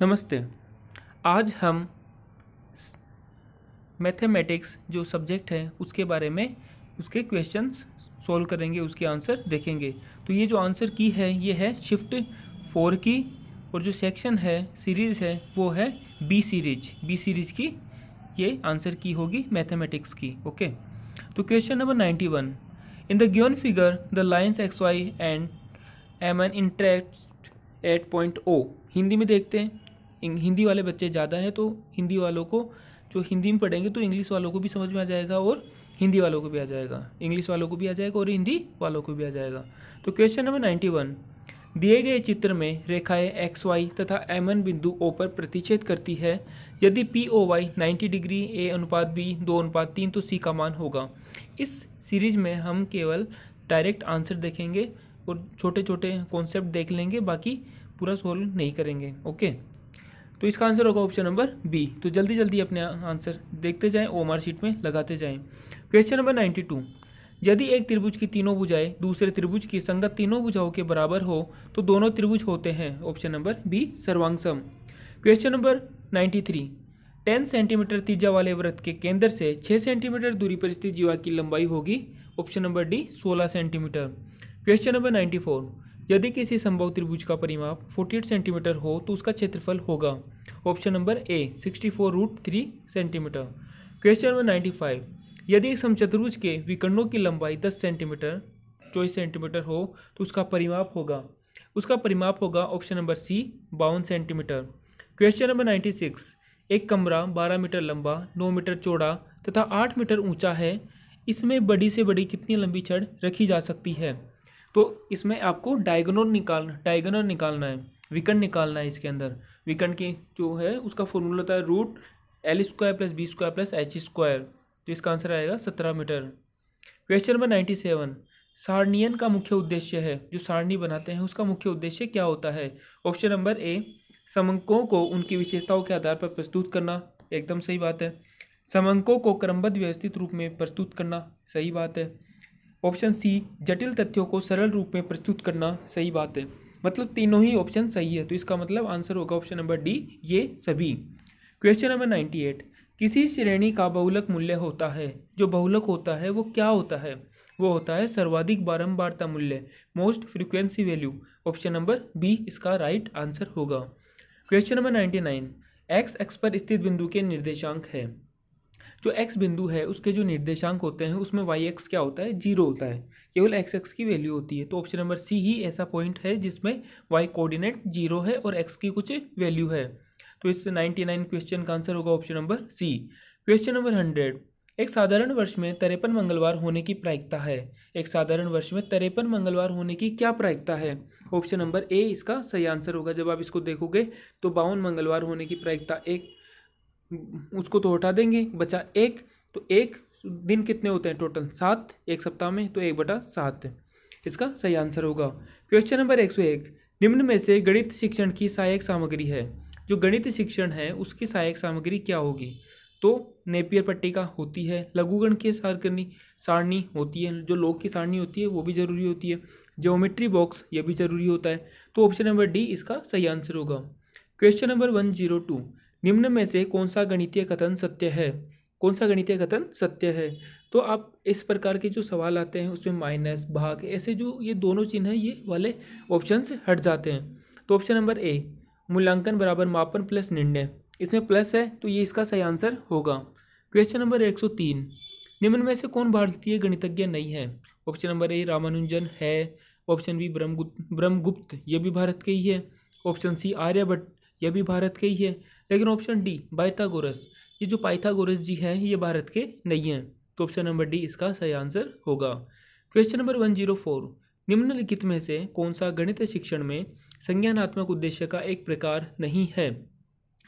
नमस्ते आज हम मैथमेटिक्स जो सब्जेक्ट है उसके बारे में उसके क्वेश्चंस सॉल्व करेंगे उसके आंसर देखेंगे तो ये जो आंसर की है ये है शिफ्ट फोर की और जो सेक्शन है सीरीज़ है वो है बी सीरीज बी सीरीज की ये आंसर की होगी मैथमेटिक्स की ओके तो question number ninety one in the given figure the lines X Y and M N interact at point O Hindi में देखते हैं हिंदी वाले बच्चे ज़्यादा हैं तो हिंदी वालों को जो हिंदी में पढ़ेंगे तो इंग्लिश वालों को भी समझ में आ जाएगा और हिंदी वालों को भी आ जाएगा इंग्लिश वालों को भी आ जाएगा और हिंदी वालों को भी आ जाएगा तो क्वेश्चन नंबर नाइन्टी वन दिए गए चित्र में रेखाएं एक्स वाई तथा एम एन बिंदु ओ पर प्रतिच्छेद करती है यदि P O Y ninety degree A अनुपात बी दो अनुपात तीन तो सी का मान होगा इस सीरीज में हम केवल डायरेक्ट आंसर देखेंगे और छोटे छोटे कॉन्सेप्ट देख लेंगे बाकी पूरा सॉल्व नहीं करेंगे ओके तो इसका आंसर होगा ऑप्शन नंबर बी तो जल्दी जल्दी अपने आंसर देखते जाएं ओमर शीट में लगाते जाएं क्वेश्चन नंबर नाइन्टी टू यदि एक त्रिभुज की तीनों भुजाएं दूसरे त्रिभुज की संगत तीनों भुजाओं के बराबर हो तो दोनों त्रिभुज होते हैं ऑप्शन नंबर बी सर्वांगसम question number ninety three ten centimetre तीजा वाले व्रत के केंद्र से छः सेंटीमीटर दूरी पर स्थित जीवा की लंबाई होगी ऑप्शन नंबर डी सोलह centimetre question number ninety four यदि किसी संभव त्रिभुज का परिमाप 48 सेंटीमीटर हो तो उसका क्षेत्रफल होगा option number A 64 root three centimetre question number 95 यदि एक समचतुर्भुज के विकर्णों की लंबाई 10 सेंटीमीटर चौबीस सेंटीमीटर हो तो उसका परिमाप होगा उसका परिमाप होगा ऑप्शन नंबर सी बावन सेंटीमीटर क्वेश्चन नंबर सिक्स एक कमरा बारह मीटर लंबा नौ मीटर चौड़ा तथा आठ मीटर ऊंचा है इसमें बड़ी से बड़ी कितनी लंबी छड़ रखी जा सकती है तो इसमें आपको डायगोनल निकालना डायगोनल निकालना है विकर्ण निकालना है इसके अंदर विकर्ण की जो है उसका फॉर्मूला होता है root L square plus B square plus H square तो इसका आंसर आएगा सत्रह metre question number ninety seven सारणियन का मुख्य उद्देश्य है जो सारणी बनाते हैं उसका मुख्य उद्देश्य क्या होता है ऑप्शन नंबर ए समंकों को उनकी विशेषताओं के आधार पर प्रस्तुत करना एकदम सही बात है समंकों को क्रमबद्ध व्यवस्थित रूप में प्रस्तुत करना सही बात है ऑप्शन सी जटिल तथ्यों को सरल रूप में प्रस्तुत करना सही बात है मतलब तीनों ही ऑप्शन सही है तो इसका मतलब आंसर होगा ऑप्शन नंबर डी ये सभी क्वेश्चन नंबर नाइन्टी एट किसी श्रेणी का बहुलक मूल्य होता है जो बहुलक होता है वो क्या होता है वो होता है सर्वाधिक बारंबारता मूल्य most frequency value option number B इसका राइट आंसर होगा question number ninety nine X X पर स्थित बिंदु के निर्देशांक है जो एक्स बिंदु है उसके जो निर्देशांक होते हैं उसमें वाई एक्स क्या होता है जीरो होता है केवल एक्स एक्स की वैल्यू होती है तो ऑप्शन नंबर सी ही ऐसा पॉइंट है जिसमें वाई कोऑर्डिनेट जीरो है और एक्स की कुछ वैल्यू है तो इस नाइन्टी नाइन क्वेश्चन का आंसर होगा option number C question number hundred एक साधारण वर्ष में तरेपन मंगलवार होने की प्रायिकता है एक साधारण वर्ष में तरेपन मंगलवार होने की क्या प्रायिकता है ऑप्शन नंबर ए इसका सही आंसर होगा जब आप इसको देखोगे तो बावन मंगलवार होने की प्रायिकता एक उसको तो हटा देंगे बचा एक तो एक दिन कितने होते हैं टोटल सात एक सप्ताह में तो एक बटा सात इसका सही आंसर होगा क्वेश्चन नंबर एक सौ एक निम्न में से गणित शिक्षण की सहायक सामग्री है जो गणित शिक्षण है उसकी सहायक सामग्री क्या होगी तो नेपियर पट्टिका होती है लघुगण की सारकर्णी सारणी होती है जो लोग की सारणी होती है वो भी ज़रूरी होती है ज्योमेट्री बॉक्स ये भी ज़रूरी होता है तो ऑप्शन नंबर डी इसका सही आंसर होगा question number one zero two निम्न में से कौन सा गणितीय कथन सत्य है कौन सा गणितीय कथन सत्य है तो आप इस प्रकार के जो सवाल आते हैं उसमें माइनस भाग ऐसे जो ये दोनों चिन्ह हैं ये वाले ऑप्शन हट जाते हैं तो ऑप्शन नंबर ए मूल्यांकन बराबर मापन प्लस निर्णय इसमें प्लस है तो ये इसका सही आंसर होगा क्वेश्चन नंबर एक सौ तीन निम्न में से कौन भारतीय गणितज्ञ नहीं है ऑप्शन नंबर ए रामानुजन है ऑप्शन बी ब्रह्मगुप्त ब्रह्मगुप्त यह भी भारत के ही है ऑप्शन सी आर्यभट्ट यह भी भारत के ही है लेकिन ऑप्शन डी पाइथागोरस ये जो पाइथागोरस जी हैं ये भारत के नहीं हैं तो ऑप्शन नंबर डी इसका सही आंसर होगा question number one zero four निम्नलिखित में से कौन सा गणित शिक्षण में संज्ञानात्मक उद्देश्य का एक प्रकार नहीं है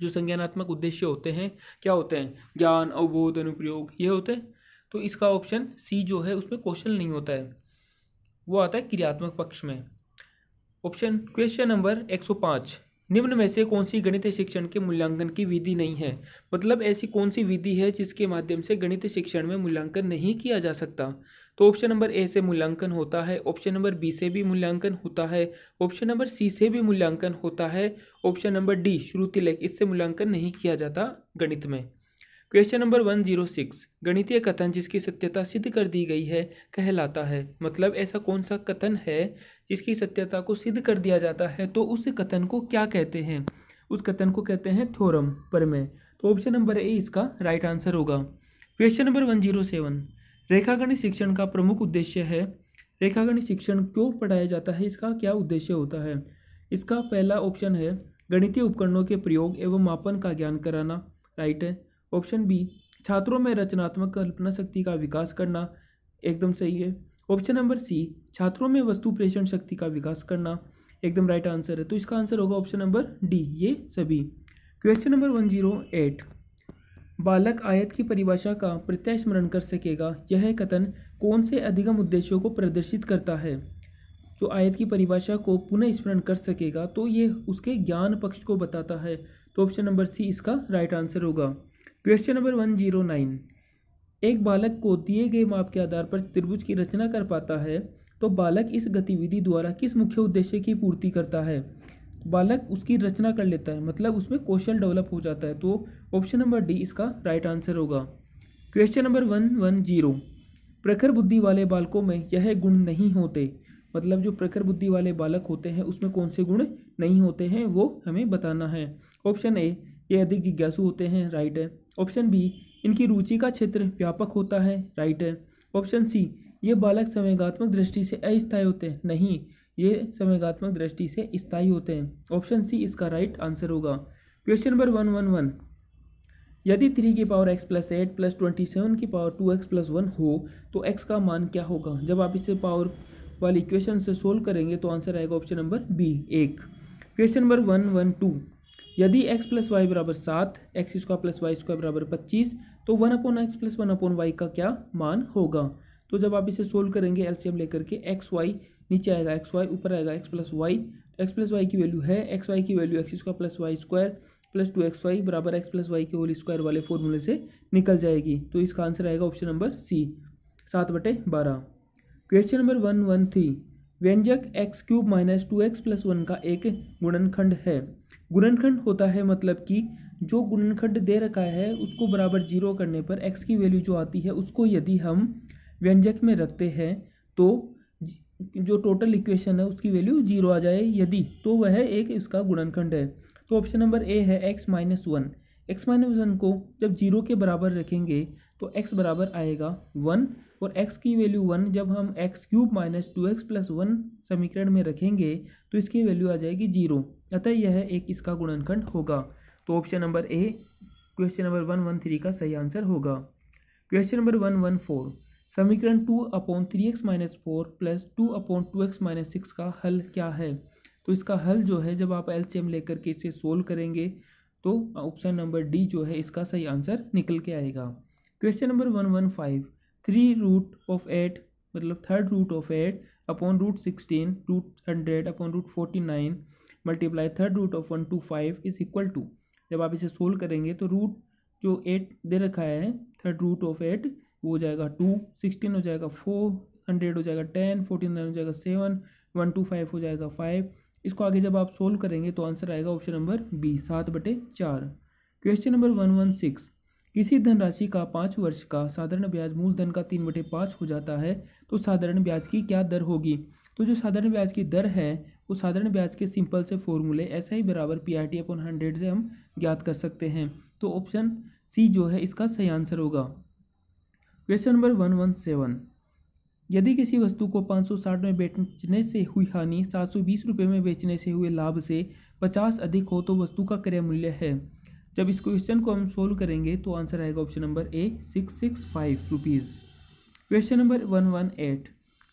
जो संज्ञानात्मक उद्देश्य होते हैं क्या होते हैं ज्ञान अवबोध अनुप्रयोग ये होते हैं तो इसका ऑप्शन सी जो है उसमें क्वेश्चन नहीं होता है वो आता है क्रियात्मक पक्ष में ऑप्शन क्वेश्चन नंबर पाँच निम्न में से कौन सी गणित शिक्षण के मूल्यांकन की विधि नहीं है मतलब ऐसी कौन सी विधि है जिसके माध्यम से गणित शिक्षण में मूल्यांकन नहीं किया जा सकता तो ऑप्शन नंबर ए से मूल्यांकन होता है ऑप्शन नंबर बी से भी मूल्यांकन होता है ऑप्शन नंबर सी से भी मूल्यांकन होता है ऑप्शन नंबर डी श्रुति लेख इससे मूल्यांकन नहीं किया जाता गणित में question number one zero six गणितीय कथन जिसकी सत्यता सिद्ध कर दी गई है कहलाता है मतलब ऐसा कौन सा कथन है जिसकी सत्यता को सिद्ध कर दिया जाता है तो उस कथन को क्या कहते हैं उस कथन को कहते हैं थोरम प्रमेय तो ऑप्शन नंबर ए इसका राइट आंसर होगा question number one zero seven रेखागणित शिक्षण का प्रमुख उद्देश्य है रेखागणित शिक्षण क्यों पढ़ाया जाता है इसका क्या उद्देश्य होता है इसका पहला ऑप्शन है गणितीय उपकरणों के प्रयोग एवं मापन का ज्ञान कराना राइट है ऑप्शन बी छात्रों में रचनात्मक कल्पना शक्ति का विकास करना एकदम सही है ऑप्शन नंबर सी छात्रों में वस्तु प्रेषण शक्ति का विकास करना एकदम राइट आंसर है तो इसका आंसर होगा ऑप्शन नंबर डी ये सभी question number one zero eight बालक आयत की परिभाषा का प्रत्यय स्मरण कर सकेगा यह कथन कौन से अधिगम उद्देश्यों को प्रदर्शित करता है जो आयत की परिभाषा को पुनः स्मरण कर सकेगा तो ये उसके ज्ञान पक्ष को बताता है तो ऑप्शन नंबर सी इसका राइट आंसर होगा question number one zero nine एक बालक को दिए गए माप के आधार पर त्रिभुज की रचना कर पाता है तो बालक इस गतिविधि द्वारा किस मुख्य उद्देश्य की पूर्ति करता है बालक उसकी रचना कर लेता है मतलब उसमें कौशल डेवलप हो जाता है तो ऑप्शन नंबर डी इसका राइट आंसर होगा question number one one zero प्रखर बुद्धि वाले बालकों में यह गुण नहीं होते मतलब जो प्रखर बुद्धि वाले बालक होते हैं उसमें कौन से गुण नहीं होते हैं वो हमें बताना है ऑप्शन ए ये अधिक जिज्ञासु होते हैं राइट है ऑप्शन बी इनकी रुचि का क्षेत्र व्यापक होता है राइट है ऑप्शन सी ये बालक संवेगात्मक दृष्टि से अस्थायी होते हैं नहीं ये संवेगात्मक दृष्टि से स्थायी होते हैं ऑप्शन सी इसका राइट आंसर होगा question number one one one यदि थ्री की power X plus eight plus twenty seven की power two X plus one हो तो एक्स का मान क्या होगा जब आप इसे पावर वाली इक्वेशन से सोल्व करेंगे तो आंसर आएगा ऑप्शन नंबर बी एक question number one one two यदि x प्लस वाई बराबर सात X square plus Y square बराबर पच्चीस तो one upon X plus one upon Y का क्या मान होगा तो जब आप इसे सोल्व करेंगे एलसीएम लेकर के एक्स वाई नीचे आएगा एक्स वाई ऊपर आएगा X plus Y X plus Y की वैल्यू है एक्स वाई की value X square plus Y square plus two X Y बराबर एक्स प्लस वाई के होल स्क्वायर वाले फॉर्मूले से निकल जाएगी तो इसका आंसर आएगा ऑप्शन नंबर सी सात बटे बारह question number one one three व्यंजक X cube minus two X plus one का एक गुणनखंड है गुणनखंड होता है मतलब कि जो गुणनखंड दे रखा है उसको बराबर जीरो करने पर एक्स की वैल्यू जो आती है उसको यदि हम व्यंजक में रखते हैं तो जो टोटल इक्वेशन है उसकी वैल्यू जीरो आ जाए यदि तो वह एक इसका गुणनखंड है तो ऑप्शन नंबर ए है X minus one X minus one को जब जीरो के बराबर रखेंगे तो x बराबर आएगा वन और x की वैल्यू वन जब हम X cube minus two X plus one समीकरण में रखेंगे तो इसकी वैल्यू आ जाएगी जीरो अतः यह एक इसका गुणनखंड होगा तो option number A question number one one three का सही आंसर होगा question number one one four समीकरण two upon three X minus four plus two upon two X minus six का हल क्या है तो इसका हल जो है जब आप एलसीएम लेकर के इसे सोल्व करेंगे तो ऑप्शन नंबर डी जो है इसका सही आंसर निकल के आएगा question number one one five three root of eight मतलब third root of eight upon root sixteen root hundred upon root forty nine multiply third root of one two five is equal to जब आप इसे solve करेंगे तो root जो eight दे रखा है third root of eight वो हो जाएगा टू सिक्सटीन हो जाएगा फोर हंड्रेड हो जाएगा टेन फोर्टी नाइन हो जाएगा सेवन वन टू फाइव हो जाएगा फाइव इसको आगे जब आप सोल्व करेंगे तो आंसर आएगा ऑप्शन नंबर बी सात बटे चार question number one one six किसी धनराशि का पाँच वर्ष का साधारण ब्याज मूलधन का तीन बटे पाँच हो जाता है तो साधारण ब्याज की क्या दर होगी तो जो साधारण ब्याज की दर है वो साधारण ब्याज के सिंपल से फॉर्मूले ऐसे ही बराबर P R T upon hundred से हम ज्ञात कर सकते हैं तो ऑप्शन सी जो है इसका सही आंसर होगा question number one one seven यदि किसी वस्तु को 560 में बेचने से हुई हानि 720 रुपए में बेचने से हुए लाभ से 50 अधिक हो तो वस्तु का क्रय मूल्य है जब इस क्वेश्चन को हम सोल्व करेंगे तो आंसर आएगा option number A six six five rupees question number one one eight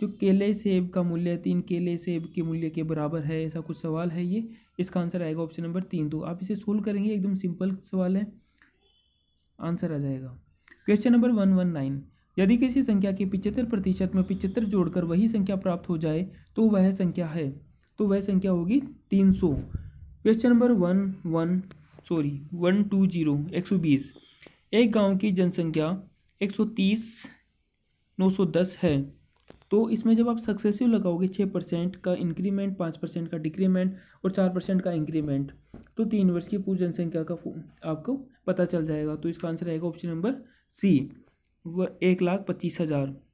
जो केले सेब का मूल्य तीन केले सेब के मूल्य के बराबर है ऐसा कुछ सवाल है ये इसका आंसर आएगा ऑप्शन नंबर तीन तो आप इसे सोल्व करेंगे एकदम सिंपल सवाल है आंसर आ जाएगा question number one one nine यदि किसी संख्या के पिचहत्तर प्रतिशत में पिचहत्तर जोड़कर वही संख्या प्राप्त हो जाए तो वह संख्या है तो वह संख्या होगी तीन सौ question number one one sorry one two zero एक सौ बीस एक गांव की जनसंख्या एक सौ तीस नौ सौ दस है तो इसमें जब आप सक्सेसिव लगाओगे छः परसेंट का इंक्रीमेंट पाँच परसेंट का डिक्रीमेंट और चार परसेंट का इंक्रीमेंट तो तीन वर्ष की पूरी जनसंख्या का आपको पता चल जाएगा तो इसका आंसर रहेगा ऑप्शन नंबर सी व एक लाख पच्चीस हज़ार